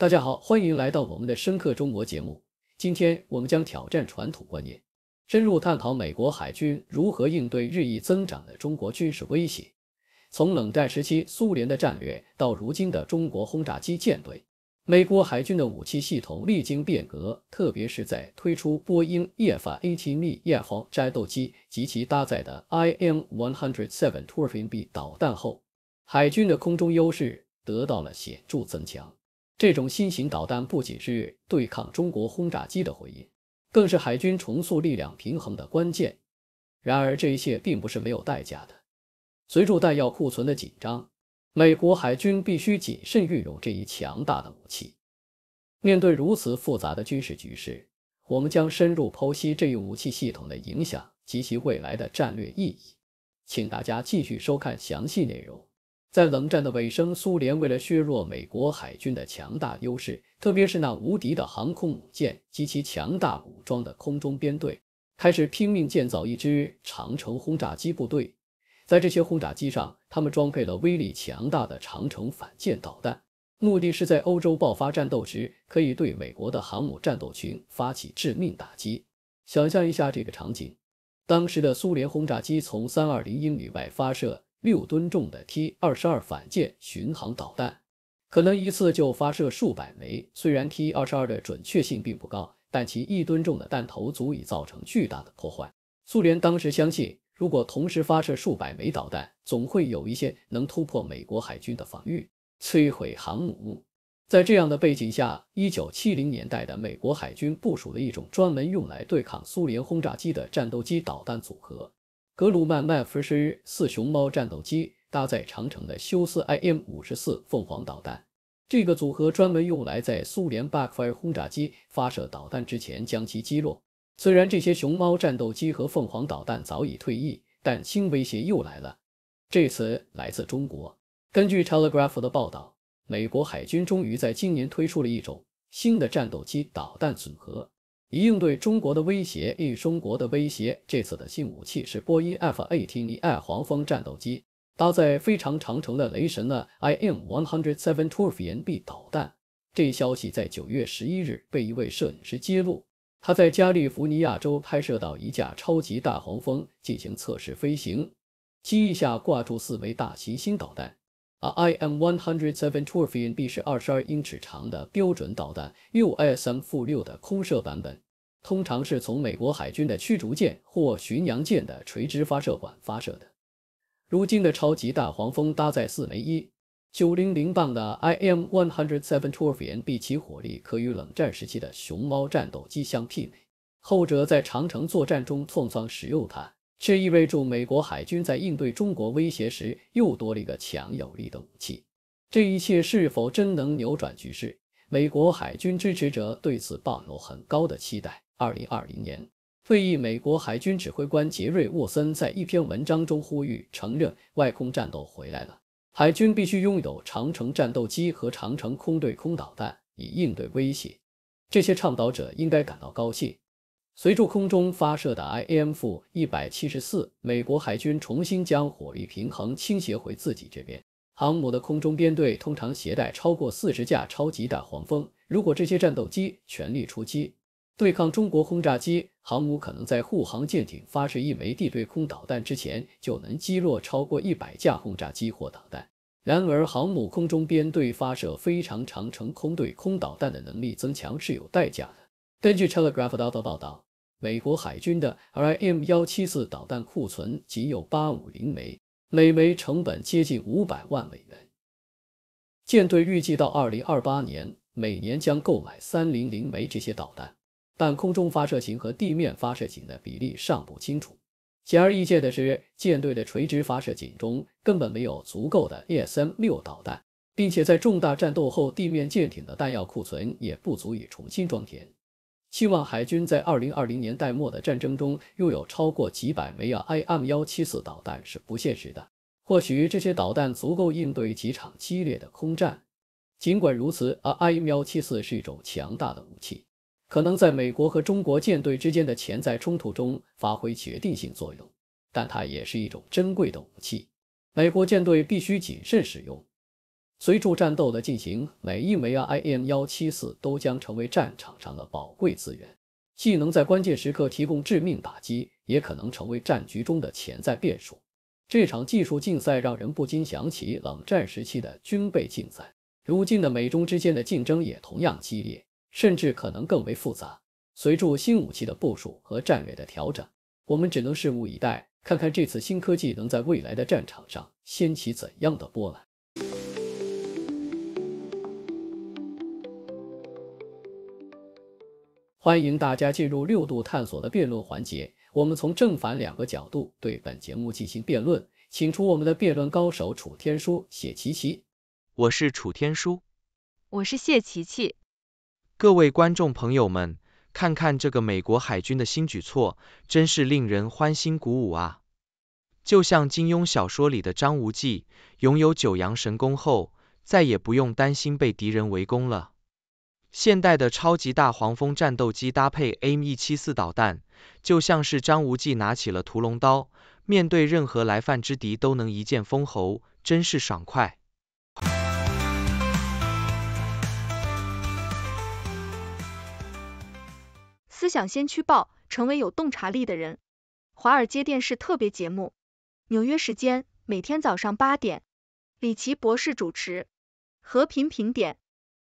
大家好，欢迎来到我们的《深刻中国》节目。今天我们将挑战传统观念，深入探讨美国海军如何应对日益增长的中国军事威胁。从冷战时期苏联的战略到如今的中国轰炸机舰队，美国海军的武器系统历经变革，特别是在推出波音 E F A T 米 E 航战斗机及其搭载的 I M One Hundred Seven T B 导弹后，海军的空中优势得到了显著增强。这种新型导弹不仅是对抗中国轰炸机的回应，更是海军重塑力量平衡的关键。然而，这一切并不是没有代价的。随着弹药库存的紧张，美国海军必须谨慎运用这一强大的武器。面对如此复杂的军事局势，我们将深入剖析这一武器系统的影响及其未来的战略意义。请大家继续收看详细内容。在冷战的尾声，苏联为了削弱美国海军的强大优势，特别是那无敌的航空母舰及其强大武装的空中编队，开始拼命建造一支长城轰炸机部队。在这些轰炸机上，他们装配了威力强大的长城反舰导弹，目的是在欧洲爆发战斗时，可以对美国的航母战斗群发起致命打击。想象一下这个场景：当时的苏联轰炸机从三二零英里外发射。六吨重的 T 二十二反舰巡航导弹，可能一次就发射数百枚。虽然 T 二十二的准确性并不高，但其一吨重的弹头足以造成巨大的破坏。苏联当时相信，如果同时发射数百枚导弹，总会有一些能突破美国海军的防御，摧毁航母。在这样的背景下，一九七零年代的美国海军部署了一种专门用来对抗苏联轰炸机的战斗机导弹组合。格鲁曼 m 弗 v 四熊猫战斗机搭载长城的休斯 IM 五十四凤凰导弹，这个组合专门用来在苏联 Bakfire 轰炸机发射导弹之前将其击落。虽然这些熊猫战斗机和凤凰导弹早已退役，但新威胁又来了，这次来自中国。根据 Telegraph 的报道，美国海军终于在今年推出了一种新的战斗机导弹组合。以应对中国的威胁，应中国的威胁。这次的新武器是波音 F-88 黄蜂战斗机，搭载非常长程的雷神的 i m 1 1 7 0 f b 导弹。这一消息在九月十一日被一位摄影师揭露，他在加利福尼亚州拍摄到一架超级大黄蜂进行测试飞行，机翼下挂住四枚大行星导弹。而 IM-107 t o r f i n B 是二十二英尺长的标准导弹，USM-6 的空射版本，通常是从美国海军的驱逐舰或巡洋舰的垂直发射管发射的。如今的超级大黄蜂搭载四枚一九零零磅的 IM-107 t o r f i n B，其火力可与冷战时期的熊猫战斗机相媲美，后者在长城作战中经常使用它。这意味着美国海军在应对中国威胁时又多了一个强有力的武器。这一切是否真能扭转局势？美国海军支持者对此抱有很高的期待。二零二零年，退役美国海军指挥官杰瑞沃森在一篇文章中呼吁承认外空战斗回来了，海军必须拥有长城战斗机和长城空对空导弹以应对威胁。这些倡导者应该感到高兴。随着空中发射的 I A 百1 7 4美国海军重新将火力平衡倾斜回自己这边。航母的空中编队通常携带超过四十架超级大黄蜂。如果这些战斗机全力出击，对抗中国轰炸机，航母可能在护航舰艇发射一枚地对空导弹之前，就能击落超过一百架轰炸机或导弹。然而，航母空中编队发射非常长程空对空导弹的能力增强是有代价的。根据 Telegraph 的报道。美国海军的 RIM 幺七四导弹库存仅有八五零枚，每枚成本接近五百万美元。舰队预计到二零二八年每年将购买三零零枚这些导弹，但空中发射型和地面发射型的比例尚不清楚。显而易见的是，舰队的垂直发射井中根本没有足够的 ASM 六导弹，并且在重大战斗后，地面舰艇的弹药库存也不足以重新装填。希望海军在二零二零年代末的战争中拥有超过几百枚 i m 幺七四导弹是不现实的。或许这些导弹足够应对几场激烈的空战。尽管如此 i m 幺七四是一种强大的武器，可能在美国和中国舰队之间的潜在冲突中发挥决定性作用。但它也是一种珍贵的武器，美国舰队必须谨慎使用。随着战斗的进行，每一枚 I M 幺七四都将成为战场上的宝贵资源，既能在关键时刻提供致命打击，也可能成为战局中的潜在变数。这场技术竞赛让人不禁想起冷战时期的军备竞赛。如今的美中之间的竞争也同样激烈，甚至可能更为复杂。随着新武器的部署和战略的调整，我们只能拭目以待，看看这次新科技能在未来的战场上掀起怎样的波澜。欢迎大家进入六度探索的辩论环节，我们从正反两个角度对本节目进行辩论，请出我们的辩论高手楚天舒、谢琪琪。我是楚天舒，我是谢琪琪。各位观众朋友们，看看这个美国海军的新举措，真是令人欢欣鼓舞啊！就像金庸小说里的张无忌拥有九阳神功后，再也不用担心被敌人围攻了。现代的超级大黄蜂战斗机搭配 M174 导弹，就像是张无忌拿起了屠龙刀，面对任何来犯之敌都能一剑封喉，真是爽快！思想先驱报，成为有洞察力的人。华尔街电视特别节目，纽约时间每天早上八点，李奇博士主持《和平评点》。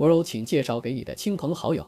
温柔，请介绍给你的亲朋好友。